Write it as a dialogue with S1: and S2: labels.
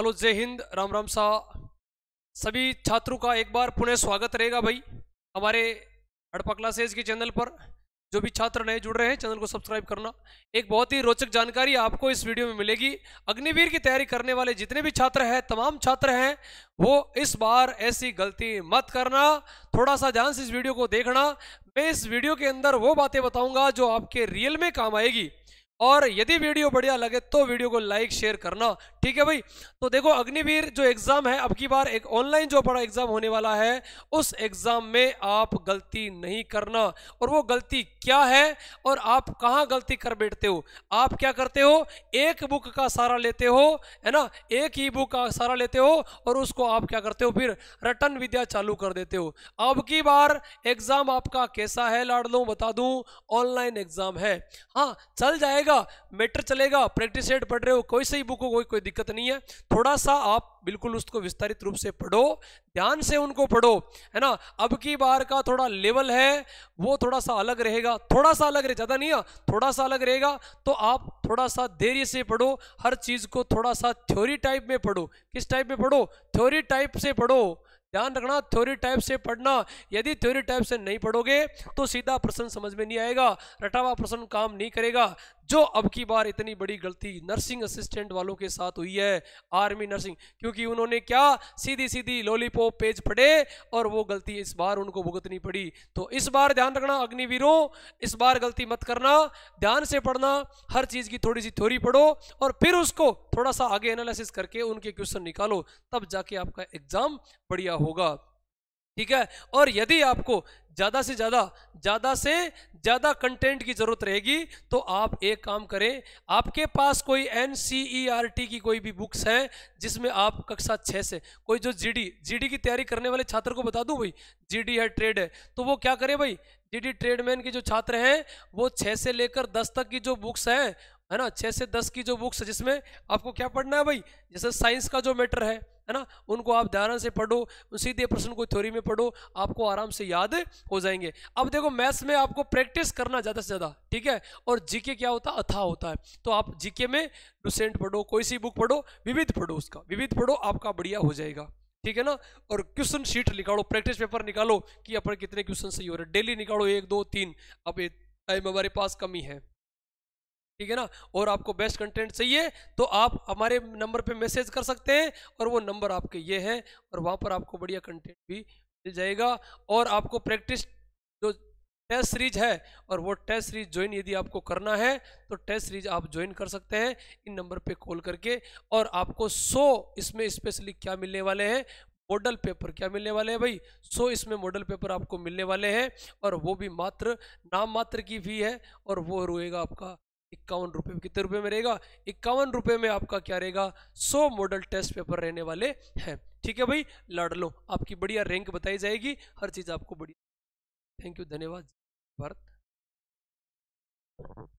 S1: hello जय हिंद राम राम सा सभी छात्रों का एक बार पुनः स्वागत रहेगा भाई हमारे हड़पा क्लासेज के चैनल पर जो भी छात्र नए जुड़ रहे हैं चैनल को सब्सक्राइब करना एक बहुत ही रोचक जानकारी आपको इस वीडियो में मिलेगी अग्निवीर की तैयारी करने वाले जितने भी छात्र हैं तमाम छात्र हैं वो इस बार ऐसी गलती मत करना थोड़ा सा ध्यान से इस वीडियो को देखना मैं इस वीडियो के अंदर वो बातें बताऊंगा जो आपके रियल में काम आएगी और यदि वीडियो बढ़िया लगे तो वीडियो को लाइक शेयर करना ठीक है भाई तो देखो अग्निवीर जो एग्ज़ाम है अब की बार एक ऑनलाइन जो बड़ा एग्ज़ाम होने वाला है उस एग्ज़ाम में आप गलती नहीं करना और वो गलती क्या है और आप कहाँ गलती कर बैठते हो आप क्या करते हो एक बुक का सहारा लेते हो है ना एक ही बुक का सहारा लेते हो और उसको आप क्या करते हो फिर रटन विद्या चालू कर देते हो अब की बार एग्ज़ाम आपका कैसा है लाड लू बता दू ऑनलाइन एग्ज़ाम है हाँ चल जाएगा चलेगा मैटर चलेगा प्रैक्टिस सेट पढ़ रहे हो कोई सही बुक हो कोई कोई दिक्कत नहीं है थोड़ा सा आप बिल्कुल उसको विस्तारित रूप से पढ़ो ध्यान से उनको पढ़ो है ना अब की बार का थोड़ा लेवल है वो थोड़ा सा अलग रहेगा थोड़ा सा अलग रहे ज़्यादा नहीं है थोड़ा सा अलग रहेगा तो आप थोड़ा सा धैर्य से पढ़ो हर चीज़ को थोड़ा सा थ्योरी टाइप में पढ़ो किस टाइप में पढ़ो थ्योरी टाइप से पढ़ो ध्यान रखना थ्योरी टाइप से पढ़ना यदि थ्योरी टाइप से नहीं पढ़ोगे तो सीधा प्रश्न समझ में नहीं आएगा रटावा प्रश्न काम नहीं करेगा जो अब की बार इतनी बड़ी गलती नर्सिंग असिस्टेंट वालों के साथ हुई है आर्मी नर्सिंग क्योंकि उन्होंने क्या सीधी सीधी लॉलीपॉप पेज पढ़े और वो गलती इस बार उनको भुगतनी पड़ी तो इस बार ध्यान रखना अग्निवीरों इस बार गलती मत करना ध्यान से पढ़ना हर चीज़ की थोड़ी सी थ्योरी पढ़ो और फिर उसको थोड़ा सा आगे एनालिसिस करके उनके क्वेश्चन निकालो तब जाके आपका एग्ज़ाम बढ़िया होगा ठीक है और यदि आपको ज़्यादा से ज़्यादा ज़्यादा से ज़्यादा कंटेंट की ज़रूरत रहेगी तो आप एक काम करें आपके पास कोई एन e की कोई भी बुक्स है जिसमें आप कक्षा छः से कोई जो जीडी जीडी की तैयारी करने वाले छात्र को बता दूं भाई जीडी है ट्रेड है तो वो क्या करें भाई जीडी ट्रेडमैन के जो छात्र हैं वो छः से लेकर दस तक की जो बुक्स हैं है ना छः से दस की जो बुक्स है जिसमें आपको क्या पढ़ना है भाई जैसे साइंस का जो मैटर है है ना उनको आप ध्यान से पढ़ो सीधे प्रश्न को थ्योरी में पढ़ो आपको आराम से याद हो जाएंगे अब देखो मैथ्स में आपको प्रैक्टिस करना ज़्यादा से ज़्यादा ठीक है और जीके क्या होता है अथा होता है तो आप जीके में डुसेंट पढ़ो कोई सी बुक पढ़ो विविध पढ़ो उसका विविध पढ़ो आपका बढ़िया हो जाएगा ठीक है ना और क्वेश्चन शीट निकालो प्रैक्टिस पेपर निकालो कि अपन कितने क्वेश्चन सही हो रहे डेली निकालो एक दो तीन अब टाइम हमारे पास कमी है ठीक है ना और आपको बेस्ट कंटेंट चाहिए तो आप हमारे नंबर पे मैसेज कर सकते हैं और वो नंबर आपके ये है और वहाँ पर आपको बढ़िया कंटेंट भी मिल जाएगा और आपको प्रैक्टिस जो टेस्ट सीरीज है और वो टेस्ट सीरीज ज्वाइन यदि आपको करना है तो टेस्ट सीरीज आप ज्वाइन कर सकते हैं इन नंबर पर कॉल करके और आपको सो इसमें स्पेशली क्या मिलने वाले हैं मॉडल पेपर क्या मिलने वाले हैं भाई सो इसमें मॉडल पेपर आपको मिलने वाले हैं और वो भी मात्र नाम मात्र की भी है और वो रोएगा आपका इक्यावन रुपये में कितने रुपए में रहेगा इक्यावन रुपये में आपका क्या रहेगा सौ मॉडल टेस्ट पेपर रहने वाले हैं ठीक है भाई लड़ लो आपकी बढ़िया रैंक बताई जाएगी हर चीज़ आपको बढ़िया थैंक यू धन्यवाद भारत